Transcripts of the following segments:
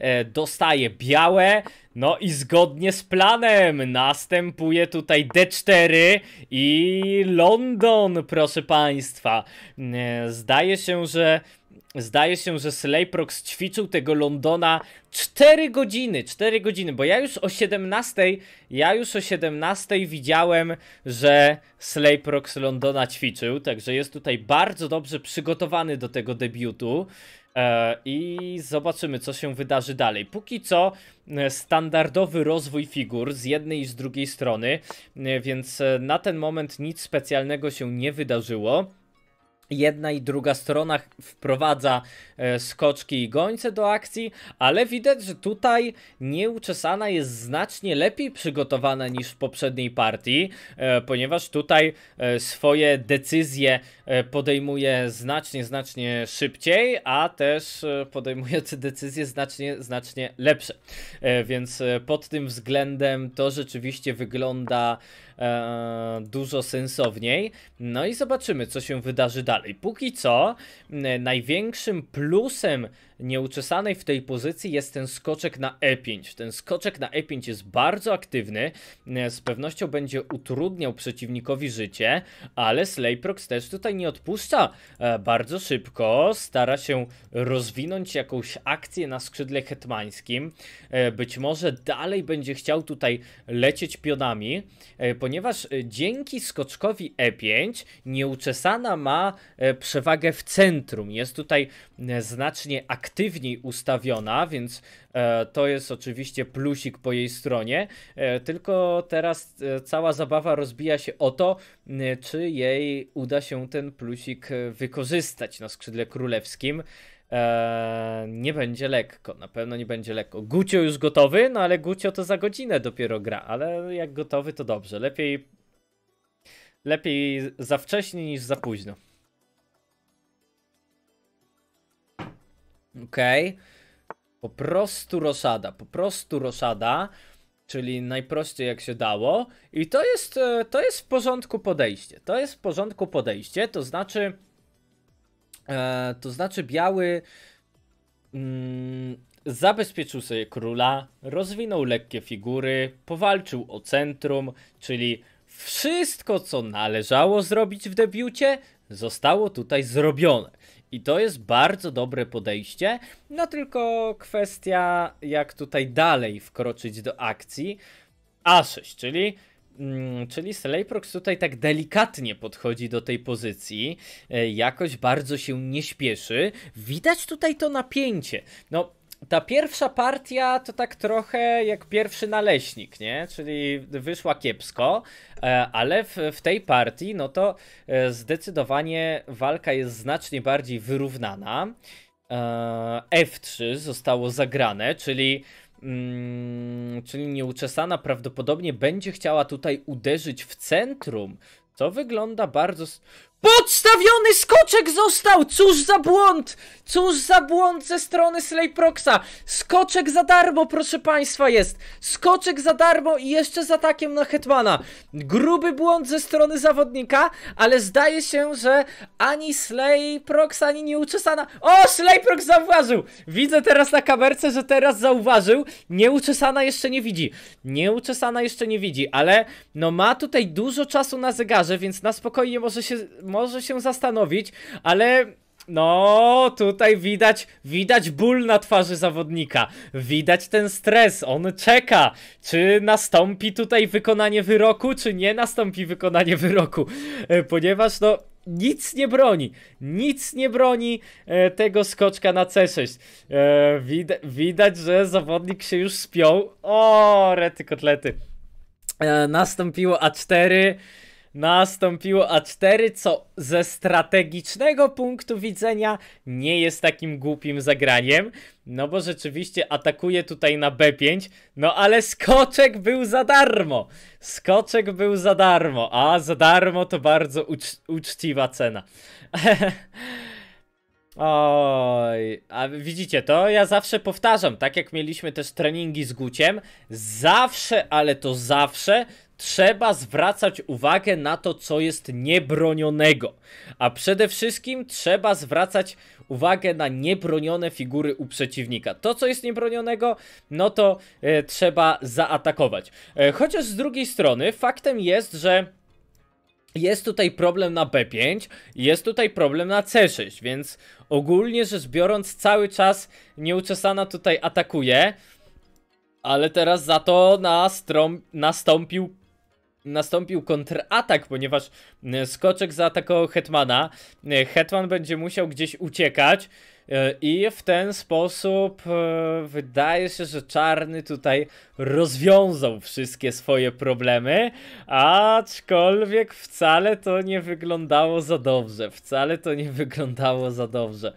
E, dostaje białe, no i zgodnie z planem następuje tutaj D4 i London, proszę państwa. E, zdaje się, że Zdaje się, że Slayprox ćwiczył tego Londona 4 godziny, 4 godziny, bo ja już o 17, ja już o 17 widziałem, że Slayprox Londona ćwiczył, także jest tutaj bardzo dobrze przygotowany do tego debiutu. E, I zobaczymy, co się wydarzy dalej. Póki co e, standardowy rozwój figur z jednej i z drugiej strony, e, więc na ten moment nic specjalnego się nie wydarzyło jedna i druga strona wprowadza e, skoczki i gońce do akcji, ale widać, że tutaj nieuczesana jest znacznie lepiej przygotowana niż w poprzedniej partii, e, ponieważ tutaj e, swoje decyzje podejmuje znacznie, znacznie szybciej, a też podejmuje te decyzje znacznie, znacznie lepsze. Więc pod tym względem to rzeczywiście wygląda e, dużo sensowniej. No i zobaczymy, co się wydarzy dalej. Póki co, największym plusem nieuczesanej w tej pozycji jest ten skoczek na E5. Ten skoczek na E5 jest bardzo aktywny, e, z pewnością będzie utrudniał przeciwnikowi życie, ale Slayprox też tutaj nie odpuszcza. E, bardzo szybko stara się rozwinąć jakąś akcję na skrzydle hetmańskim. E, być może dalej będzie chciał tutaj lecieć pionami, ponieważ dzięki skoczkowi E5 nieuczesana ma przewagę w centrum. Jest tutaj znacznie aktywna aktywniej ustawiona, więc e, to jest oczywiście plusik po jej stronie. E, tylko teraz e, cała zabawa rozbija się o to, czy jej uda się ten plusik wykorzystać na skrzydle królewskim. nie będzie lekko, na pewno nie będzie lekko. Gucio już gotowy, no ale Gucio to za godzinę dopiero gra, ale jak gotowy to dobrze. Lepiej, lepiej za wcześnie niż za późno. Okej. Okay. Po prostu rosada, po prostu rosada, czyli najprościej jak się dało. I to jest, e, to jest w porządku podejście. To jest w porządku podejście, to znaczy, e, to znaczy biały mm, zabezpieczył sobie króla, rozwinął lekkie figury, powalczył o centrum, czyli wszystko co należało zrobić w debiucie zostało tutaj zrobione. I to jest bardzo dobre podejście, no tylko kwestia, jak tutaj dalej wkroczyć do akcji. A6, czyli mm, czyli Slejprox tutaj tak delikatnie podchodzi do tej pozycji, e, jakoś bardzo się nie śpieszy. Widać tutaj to napięcie. No, ta pierwsza partia to tak trochę jak pierwszy naleśnik, nie? Czyli wyszła kiepsko, e, ale w, w, tej partii, no to e, zdecydowanie walka jest znacznie bardziej wyrównana. E, F3 zostało zagrane, czyli. Mm, czyli nieuczesana prawdopodobnie będzie chciała tutaj uderzyć w centrum, co wygląda bardzo Podstawiony skoczek został! Cóż za błąd! Cóż za błąd ze strony Slayproxa! Skoczek za darmo, proszę państwa, jest! Skoczek za darmo i jeszcze z atakiem na Hetmana. Gruby błąd ze strony zawodnika, ale zdaje się, że ani Slayprox, ani nieuczesana... O! Slayprox zauważył! Widzę teraz na kamerce, że teraz zauważył. Nieuczesana jeszcze nie widzi. Nieuczesana jeszcze nie widzi, ale no ma tutaj dużo czasu na zegarze, więc na spokojnie może się może się zastanowić, ale no, tutaj widać, widać ból na twarzy zawodnika, widać ten stres, on czeka, czy nastąpi tutaj wykonanie wyroku, czy nie nastąpi wykonanie wyroku, e, ponieważ no, nic nie broni, nic nie broni e, tego skoczka na C6. E, wid widać, że zawodnik się już spiął, o, rety kotlety. E, nastąpiło A4, nastąpiło, a 4, co ze strategicznego punktu widzenia nie jest takim głupim zagraniem, no bo rzeczywiście atakuje tutaj na B5, no ale skoczek był za darmo. Skoczek był za darmo, a za darmo to bardzo ucz uczciwa cena. Oj, a widzicie to? Ja zawsze powtarzam, tak jak mieliśmy też treningi z Guciem, zawsze, ale to zawsze trzeba zwracać uwagę na to, co jest niebronionego. A przede wszystkim trzeba zwracać uwagę na niebronione figury u przeciwnika. To, co jest niebronionego, no to e, trzeba zaatakować. E, chociaż z drugiej strony, faktem jest, że jest tutaj problem na B5, jest tutaj problem na C6, więc ogólnie rzecz biorąc cały czas nieuczesana tutaj atakuje, ale teraz za to nastąpił nastąpił kontratak, ponieważ e, skoczek zaatakował Hetmana. E, Hetman będzie musiał gdzieś uciekać. E, I w ten sposób wydaje się, że czarny tutaj rozwiązał wszystkie swoje problemy, aczkolwiek wcale to nie wyglądało za dobrze. Wcale to nie wyglądało za dobrze.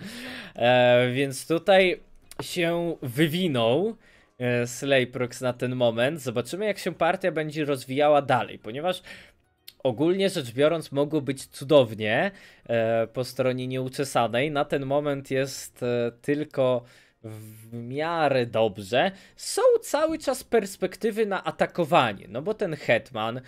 Więc tutaj się wywinął. E, Slayprox na ten moment. Zobaczymy, jak się partia będzie rozwijała dalej, ponieważ ogólnie rzecz biorąc mogło być cudownie e, po stronie nieuczesanej. Na ten moment jest e, tylko w miarę dobrze, są cały czas perspektywy na atakowanie, no bo ten hetman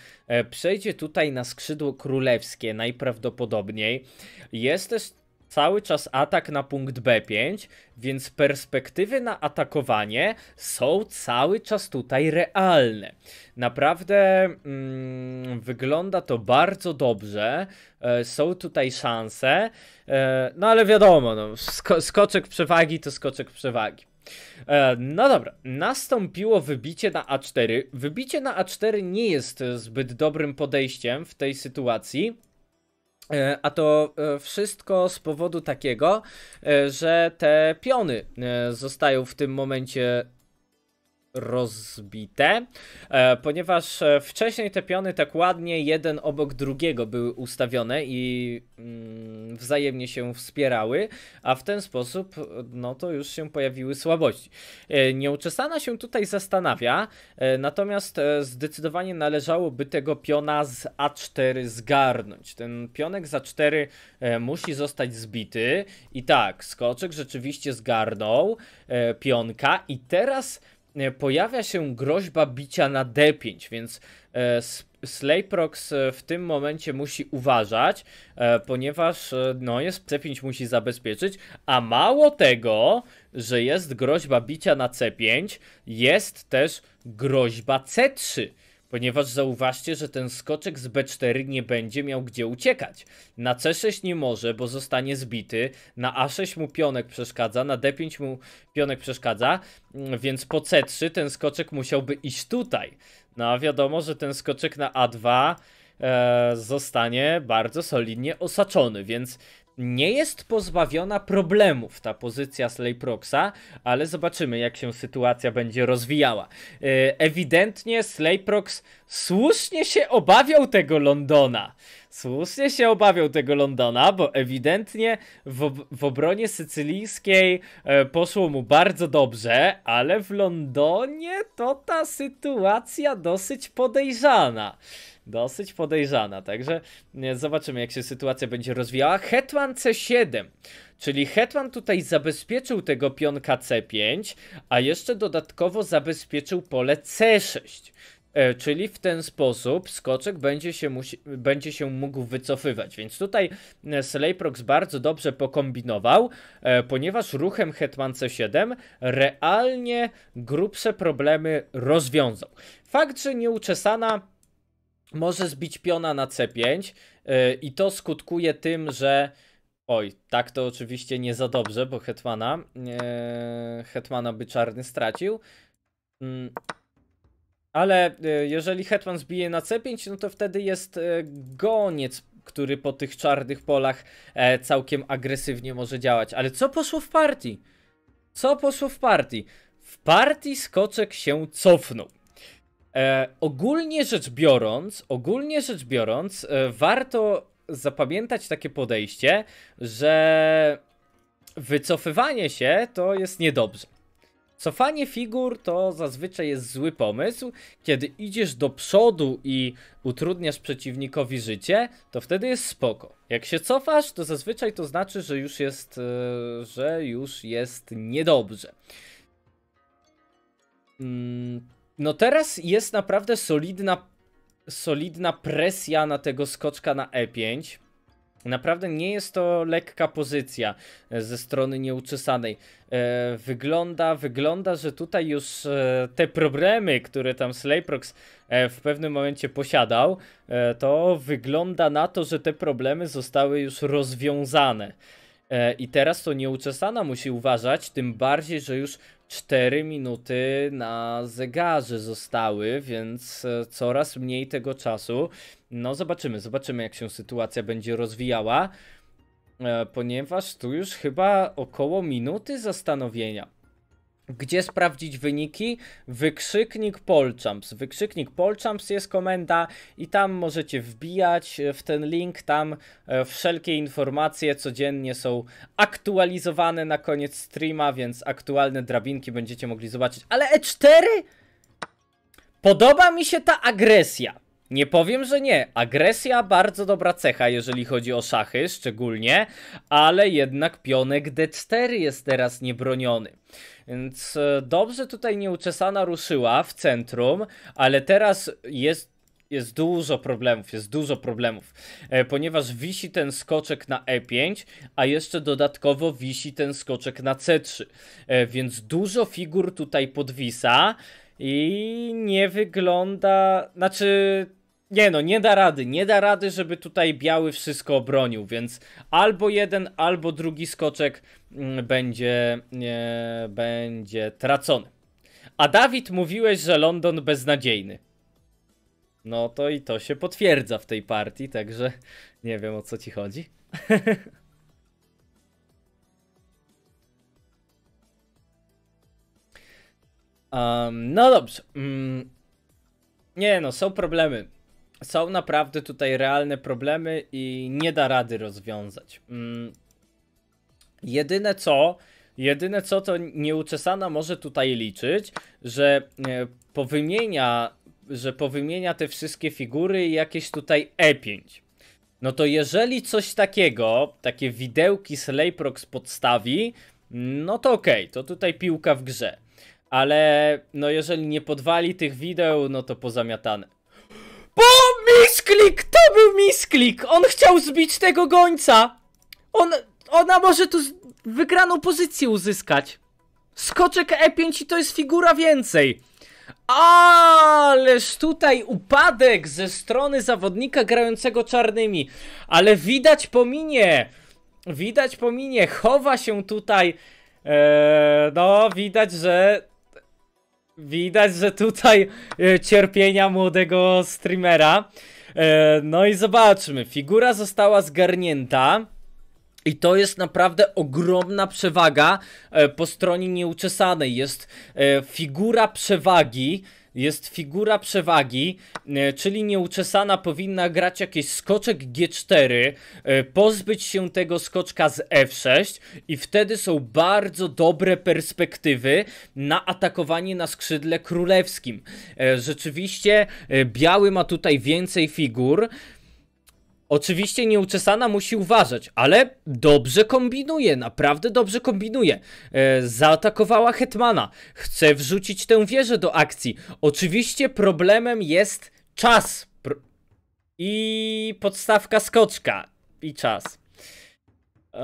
przejdzie tutaj na skrzydło królewskie najprawdopodobniej. Jest też cały czas atak na punkt B5, więc perspektywy na atakowanie są cały czas tutaj realne. Naprawdę mm, wygląda to bardzo dobrze, e, są tutaj szanse, e, no ale wiadomo, no, sko skoczek przewagi to skoczek przewagi. E, no dobra, nastąpiło wybicie na A4. Wybicie na A4 nie jest zbyt dobrym podejściem w tej sytuacji, E, a to e, wszystko z powodu takiego, e, że te piony zostają w tym momencie rozbite, e, ponieważ e, wcześniej te piony tak ładnie jeden obok drugiego były ustawione i mm, wzajemnie się wspierały, a w ten sposób no to już się pojawiły słabości. E, nieuczesana się tutaj zastanawia, natomiast zdecydowanie należałoby tego piona z A4 zgarnąć. Ten pionek z A4 musi zostać zbity i tak, skoczek rzeczywiście zgarnął pionka i teraz E, pojawia się groźba bicia na D5, więc e, Slayprox e, w tym momencie musi uważać, ponieważ no jest C5 musi zabezpieczyć, a mało tego, że jest groźba bicia na C5, jest też groźba C3 ponieważ zauważcie, że ten skoczek z B4 nie będzie miał gdzie uciekać. Na C6 nie może, bo zostanie zbity, na A6 mu pionek przeszkadza, na D5 mu pionek przeszkadza, mm, więc po C3 ten skoczek musiałby iść tutaj. No a wiadomo, że ten skoczek na A2 e, zostanie bardzo solidnie osaczony, więc nie jest pozbawiona problemów ta pozycja Slayproxa, ale zobaczymy jak się sytuacja będzie rozwijała. E, ewidentnie Slayprox słusznie się obawiał tego Londona słusznie się obawiał tego Londona, bo ewidentnie w, w obronie sycylijskiej e, poszło mu bardzo dobrze, ale w Londonie to ta sytuacja dosyć podejrzana dosyć podejrzana. Także zobaczymy, jak się sytuacja będzie rozwijała. Hetman C7, czyli Hetman tutaj zabezpieczył tego pionka C5, a jeszcze dodatkowo zabezpieczył pole C6. E, czyli w ten sposób skoczek będzie się, musi, będzie się mógł wycofywać. Więc tutaj e, Slayprox bardzo dobrze pokombinował, e, ponieważ ruchem Hetman C7 realnie grubsze problemy rozwiązał. Fakt, że nieuczesana może zbić piona na C5 i to skutkuje tym, że Oj, tak to oczywiście nie za dobrze, bo Hetmana, Hetmana by czarny stracił. Mm, ale y, jeżeli hetman zbije na c5, no to wtedy jest y, goniec, który po tych czarnych polach e, całkiem agresywnie może działać. Ale co poszło w partii? Co poszło w partii? W partii skoczek się cofnął. E, ogólnie rzecz biorąc, ogólnie rzecz biorąc, e, warto zapamiętać takie podejście, że wycofywanie się to jest niedobrze. Cofanie figur to zazwyczaj jest zły pomysł. Kiedy idziesz do przodu i utrudniasz przeciwnikowi życie, to wtedy jest spoko. Jak się cofasz, to zazwyczaj to znaczy, że już jest, e, że już jest niedobrze. Mm, no teraz jest naprawdę solidna, solidna presja na tego skoczka na E5. Naprawdę nie jest to lekka pozycja e, ze strony nieuczesanej. E, wygląda, wygląda, że tutaj już e, te problemy, które tam Slayprox w pewnym momencie posiadał, to wygląda na to, że te problemy zostały już rozwiązane. E, I teraz to nieuczesana musi uważać, tym bardziej, że już 4 minuty na zegarze zostały, więc e, coraz mniej tego czasu. No zobaczymy, zobaczymy jak się sytuacja będzie rozwijała, e, ponieważ tu już chyba około minuty zastanowienia. Gdzie sprawdzić wyniki? Wykrzyknik Polchamps. Wykrzyknik Polchamps jest komenda i tam możecie wbijać e, w ten link, tam e, wszelkie informacje codziennie są aktualizowane na koniec streama, więc aktualne drabinki będziecie mogli zobaczyć. Ale E4? Podoba mi się ta agresja. Nie powiem, że nie. Agresja bardzo dobra cecha, jeżeli chodzi o szachy szczególnie, ale jednak pionek D4 jest teraz niebroniony. Więc e, dobrze tutaj nieuczesana ruszyła w centrum, ale teraz jest jest dużo problemów, jest dużo problemów, e, ponieważ wisi ten skoczek na E5, a jeszcze dodatkowo wisi ten skoczek na C3, e, więc dużo figur tutaj podwisa i nie wygląda, znaczy nie no, nie da rady, nie da rady, żeby tutaj biały wszystko obronił, więc albo jeden, albo drugi skoczek mm, będzie, nie, będzie tracony. A Dawid mówiłeś, że London beznadziejny. No to i to się potwierdza w tej partii, także nie wiem o co ci chodzi. um, no dobrze. Mm. Nie no, są problemy są naprawdę tutaj realne problemy i nie da rady rozwiązać. Mm. Jedyne co, jedyne co to nieuczesana może tutaj liczyć, że e, powymienia, że powymienia te wszystkie figury i jakieś tutaj E5. No to jeżeli coś takiego, takie widełki z podstawi, no to okej, okay, to tutaj piłka w grze. Ale no jeżeli nie podwali tych wideł, no to pozamiatane. Misklik! To był misklik! On chciał zbić tego gońca! On, ona może tu wygraną pozycję uzyskać. Skoczek E5 i to jest figura więcej. Ależ tutaj upadek ze strony zawodnika grającego czarnymi. Ale widać po minie. Widać po minie. Chowa się tutaj. Eee, no, widać, że Widać, że tutaj e, cierpienia młodego streamera. E, no i zobaczmy. Figura została zgarnięta. I to jest naprawdę ogromna przewaga e, po stronie nieuczesanej. Jest figura przewagi jest figura przewagi, e, czyli nieuczesana powinna grać jakiś skoczek G4, e, pozbyć się tego skoczka z F6 i wtedy są bardzo dobre perspektywy na atakowanie na skrzydle królewskim. E, rzeczywiście biały ma tutaj więcej figur, Oczywiście nieuczesana musi uważać, ale dobrze kombinuje, naprawdę dobrze kombinuje. E, zaatakowała Hetmana, chce wrzucić tę wieżę do akcji. Oczywiście problemem jest czas. I podstawka skoczka. I czas. E,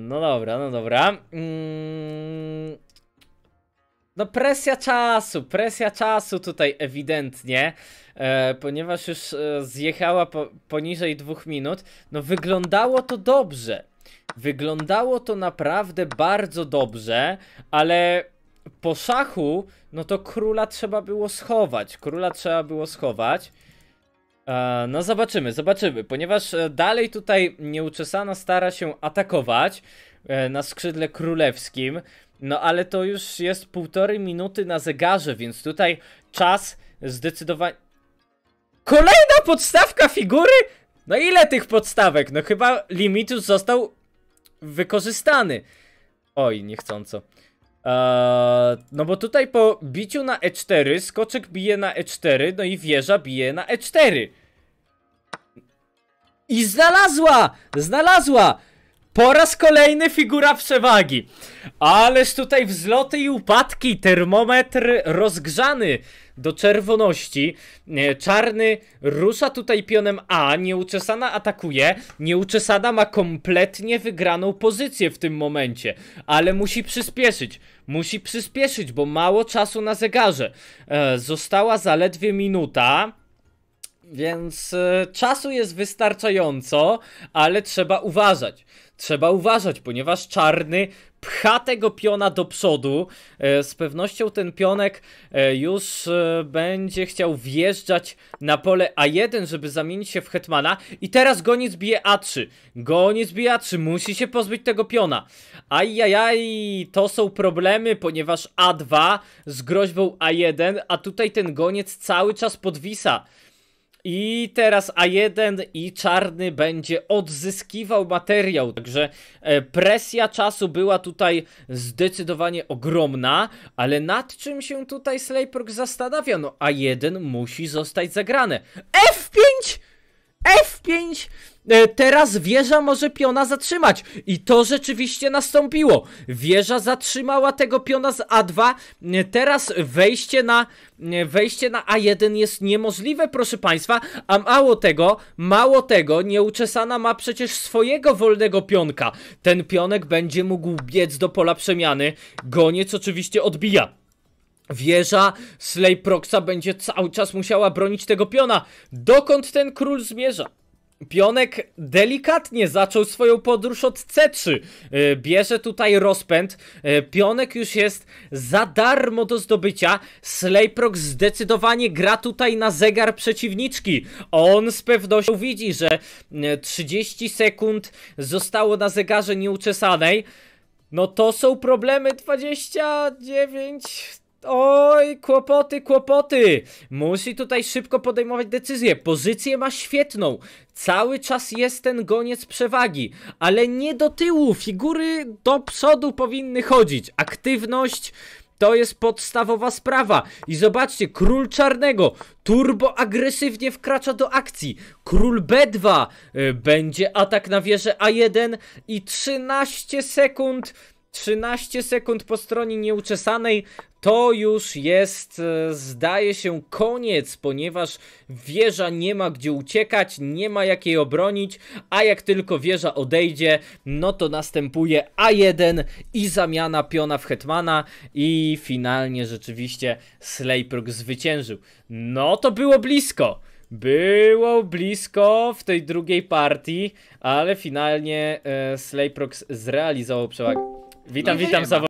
no dobra, no dobra. Mm no presja czasu, presja czasu tutaj ewidentnie, e, ponieważ już e, zjechała po, poniżej dwóch minut. No wyglądało to dobrze. Wyglądało to naprawdę bardzo dobrze, ale po szachu, no to króla trzeba było schować. Króla trzeba było schować. E, no zobaczymy, zobaczymy, ponieważ e, dalej tutaj nieuczesana stara się atakować e, na skrzydle królewskim. No ale to już jest półtorej minuty na zegarze, więc tutaj czas zdecydowanie... Kolejna podstawka figury? No ile tych podstawek? No chyba limit już został wykorzystany. Oj, niechcąco. Eee, no bo tutaj po biciu na E4 skoczek bije na E4, no i wieża bije na E4. I znalazła! Znalazła! Po raz kolejny figura przewagi. Ależ tutaj wzloty i upadki, termometr rozgrzany do czerwoności. E, czarny rusza tutaj pionem A, nieuczesana atakuje. Nieuczesana ma kompletnie wygraną pozycję w tym momencie, ale musi przyspieszyć. Musi przyspieszyć, bo mało czasu na zegarze. E, została zaledwie minuta. Więc e, czasu jest wystarczająco, ale trzeba uważać trzeba uważać, ponieważ czarny pcha tego piona do przodu. E, z pewnością ten pionek e, już e, będzie chciał wjeżdżać na pole A1, żeby zamienić się w Hetmana. I teraz goniec bije A3. Goniec bije A3, musi się pozbyć tego piona. Ajajaj, to są problemy, ponieważ A2 z groźbą A1, a tutaj ten goniec cały czas podwisa. I teraz A1 i czarny będzie odzyskiwał materiał, także e, presja czasu była tutaj zdecydowanie ogromna, ale nad czym się tutaj Slaypork zastanawia? No A1 musi zostać zagrane. F5! F5! E, teraz wieża może piona zatrzymać I to rzeczywiście nastąpiło Wieża zatrzymała tego piona z A2 e, Teraz wejście na e, Wejście na A1 jest niemożliwe proszę państwa A mało tego Mało tego Nieuczesana ma przecież swojego wolnego pionka Ten pionek będzie mógł biec do pola przemiany Goniec oczywiście odbija Wieża Slayproxa będzie cały czas musiała bronić tego piona. Dokąd ten król zmierza? Pionek delikatnie zaczął swoją podróż od C3. E, bierze tutaj rozpęd. E, pionek już jest za darmo do zdobycia. Slayprox zdecydowanie gra tutaj na zegar przeciwniczki. On z pewnością widzi, że 30 e, sekund zostało na zegarze nieuczesanej. No to są problemy 29 Oj, kłopoty, kłopoty. Musi tutaj szybko podejmować decyzję. Pozycję ma świetną. Cały czas jest ten goniec przewagi, ale nie do tyłu. Figury do przodu powinny chodzić. Aktywność to jest podstawowa sprawa. I zobaczcie, król czarnego turbo agresywnie wkracza do akcji. Król B2 y, będzie atak na wieżę A1 i 13 sekund 13 sekund po stronie nieuczesanej to już jest, e, zdaje się, koniec, ponieważ wieża nie ma gdzie uciekać, nie ma jak jej obronić, a jak tylko wieża odejdzie, no to następuje A1 i zamiana piona w Hetmana i finalnie rzeczywiście Slayprox zwyciężył. No to było blisko. Było blisko w tej drugiej partii, ale finalnie e, Slayprox zrealizował przewagę. Witam, no witam,